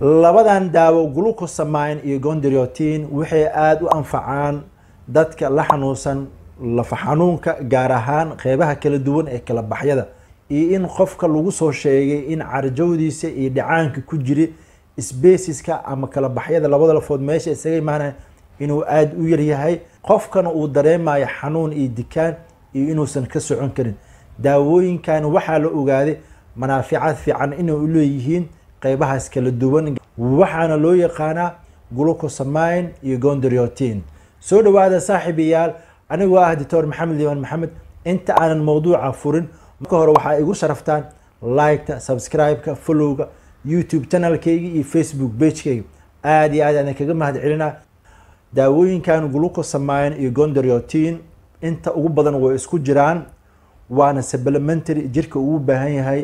labadan daawo glucosamine iyo gondriotin waxay aada u anfacaan dadka la xanuunsan lafa xanuunka gaar ahaan qeybaha kala duwan ee kala baxyada iyo in qofka lagu soo sheegay in carjowdiisa iyo dhacaanka ku jiri sbesiska ama kala baxyada labada lafood meesha isaga imaanaya inuu aada u yaryahay qofkana uu dareemayo xanuun iyo dikaan iyo inuusan ka socon karin daawooyinkan waxaa la ogaaday manaaficad fiican inay u leeyihiin qaybahaas kala duwan waxaana loo yaqaanaa glucosamine iyo gondriotin soo dhawaada saaxiibayaal anigoo ah doctor maxamed liibaan maxamed inta aanan mowduuca furin marka hore waxaa igu sharaftaan liketa subscribe-ka followga youtube channelkayga iyo facebook bagekayga aada iyo aad aan kaga mahad celinaa daawooyinkan glucosamine iyo gondriotin inta ugu badan way isku jiraan waana supplementary jirka ugu baahan yahay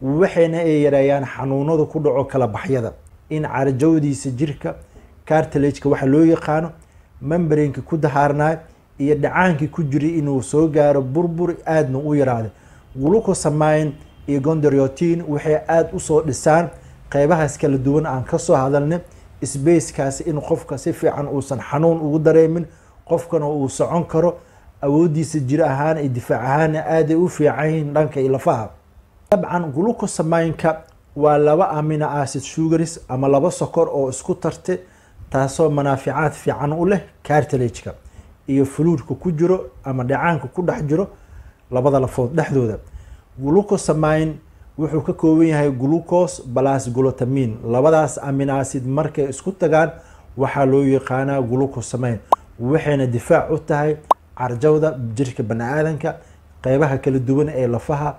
waxayna ay yareeyaan xanuunada ku dhaco kala baxyada in carajowdiisa jirka cartilageka waxa loo yaqaano mambarinka ku dahaarnaa iyo dhacaankii ku jiray inuu soo gaaro burbur aadna u yaraada gulukosamine iyo gondaryotin waxay aada usoo dhisaan qeybahaas kala duwan aan kasoo hadalnay sbacekaasi in qofka si fiican uusan xanuun ugu dareemin qofkana uu socon karo awooddiisa jir ahaan iyo difaac ahaana aaday u fiican yihiin dhanka iyo lafaha dabcan glucosamineka waa laba amino acid sugars ama laba sokor oo isku tarte taasoo manaaficaad fiican u leh cartilageka iyo fuluudka ku jiro ama dhacaanka ku dhex jiro labada lafood dhexdooda glucosamine wuxuu ka kooban yahay glucos balas glutamine labadaas amino acid markay isku tagaan waxaa loo yaqaanaa glucosamine waxayna difaac u tahay carjawda jirka bani aadanka qeybaha kala duwan ee lafaha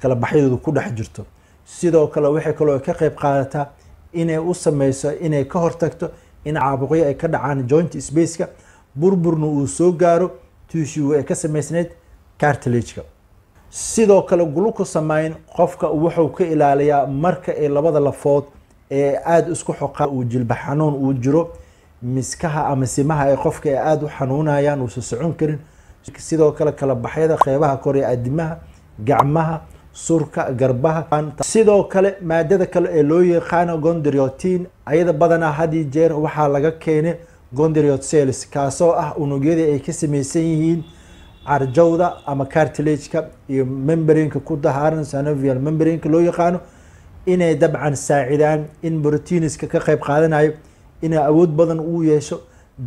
kala ku dhex jirto sidoo kale waxay kaloo ka qayb qaadataa inay u sameyso inay ka hortagto in caabuqyo ay ka dhacaan joint spaceka burburna uu soo gaaro tuishigu ay ka samaysnayd cartilageka sidoo kale guluku samayn qofka wuxuu ka ilaaliyaa marka ay labada lafood ee aada isku xoqaa uu jilba xanuun uu jiro miskaha ama simaha ay qofka ay aada u xanuunayaan uusa socon karin sidoo kale kala baxyada qeybaha kor ee adimaha gacmaha surka garbaha sidoo kale maadada kale ee loo yaqaano gondriotin ayada badanaa hadii jeer waxaa laga keenay gondriot cells kaasoo ah unugyadii ay ka sameysan yihiin carjowda ama cartilageka iyo membrainka ku dahaaran sanovial membrainka loo yaqaano inay dabcan saacidaan in proteiniska ka qeyb qaadanayo inay awood badan uu yeesho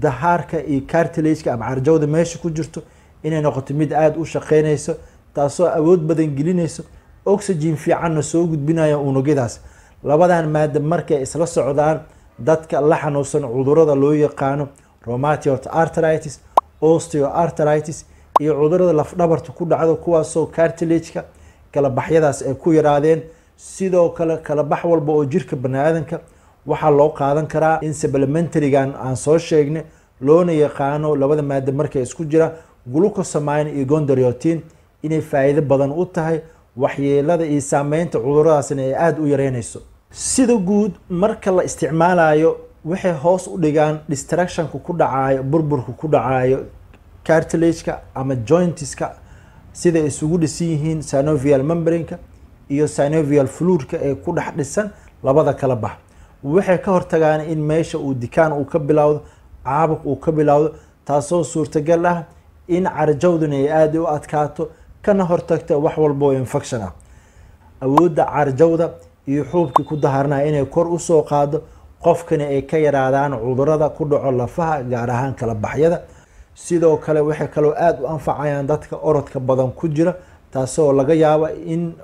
dahaarka iyo cartilageka ama carjowda meesha ku jirto inay noqoto mid aada u shaqeynayso taasoo awood badan gelinayso oxygen fiicanna soo gudbinaya unugyadaas labadan maada markay isla socdaan dadka la xanuunsan cudurada loo yaqaano romatiot artritis osteoartritis iyo cudurada lafdhabarta ku dhacdo kuwaasoo cartilageka kalabaxyadaas ay ku yaraadeen sidoo kale kalabax walba oo jirka baniaadanka waxaa loo qaadan karaa in supplementarygan aan soo sheegna loona yaqaano labada maada markay isku jira glucosamine iyo gondariotin inay faa'iido badan u tahay waxyeelada iyo saameynta cuduradaasina ay aada u yareynayso sida guud marka la isticmaalayo waxay hoos u dhigaan distractionka ku dhacaayo burburka ku dhacaayo cartilageka ama jointiska siday isugu dhisan yihiin synovial membrinka iyo synovial fluudka ee ku dhex dhisan labada kala bax waxay ka hortagaan in meesha uu dikaan uu ka bilowdo caabuq uu ka bilowdo taasoo suurtagal ah in carjawduna ay aada u adkaato kana hortagta wax walbo oo infection ah awoodda caarjawda iyo xuubkii ku daharnaa inay kor usoo qaado qofkana ay ka yaraadaan cudurada ku dhaco lafaha gaar ahaan kala baxyada sidoo kale waxay kaloo aada u anfacayaan dadka orodka badan ku jira taasoo laga yaabo in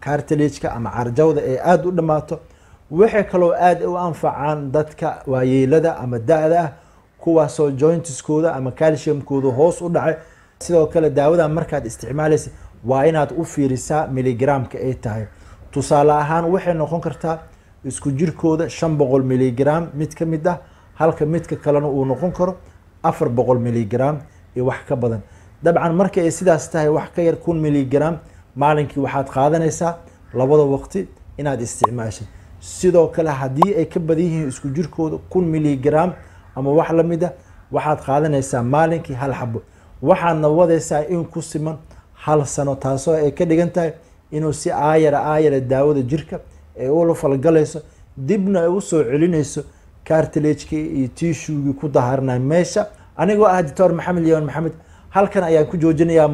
cartilageka ama caarjawda ay aada u dhammaato waxay kaloo aada u anfacaan dadka waayeelada ama da-da ah kuwaasoo jointiskooda ama calciumkooda hoos u dhacay sidoo kale daawada markaad isticmaalaysa waa inaad u fiirisaa miligramka ay tahay tusaale ahaan waxay noqon kartaa isku jirkooda shan boqol miligram mid ka mid ah halka midka kalena uu noqon karo afar boqol miligram iyo wax ka badan dabcan marka ay sidaas tahay wax ka yar kun miligram maalinkii waxaad qaadanaysaa labada waqti inaad isticmaashay sidoo kale haddii ay ka badan yihiin isku jirkooda kun miligram ama wax lamid ah waxaad qaadanaysaa maalinkii hal xabo waxaadna wadaysaa in ku siman hal sano taasoo ay ka dhigan tahay inuu si aayara aayara daawada jirka ay ula falgalayso dibna ay usoo celinayso cartilagekii iyo tishuugii ku daharanay meesha anigoo ah dictor maxamed liyon maxamed halkan ayaan ku joojinayaa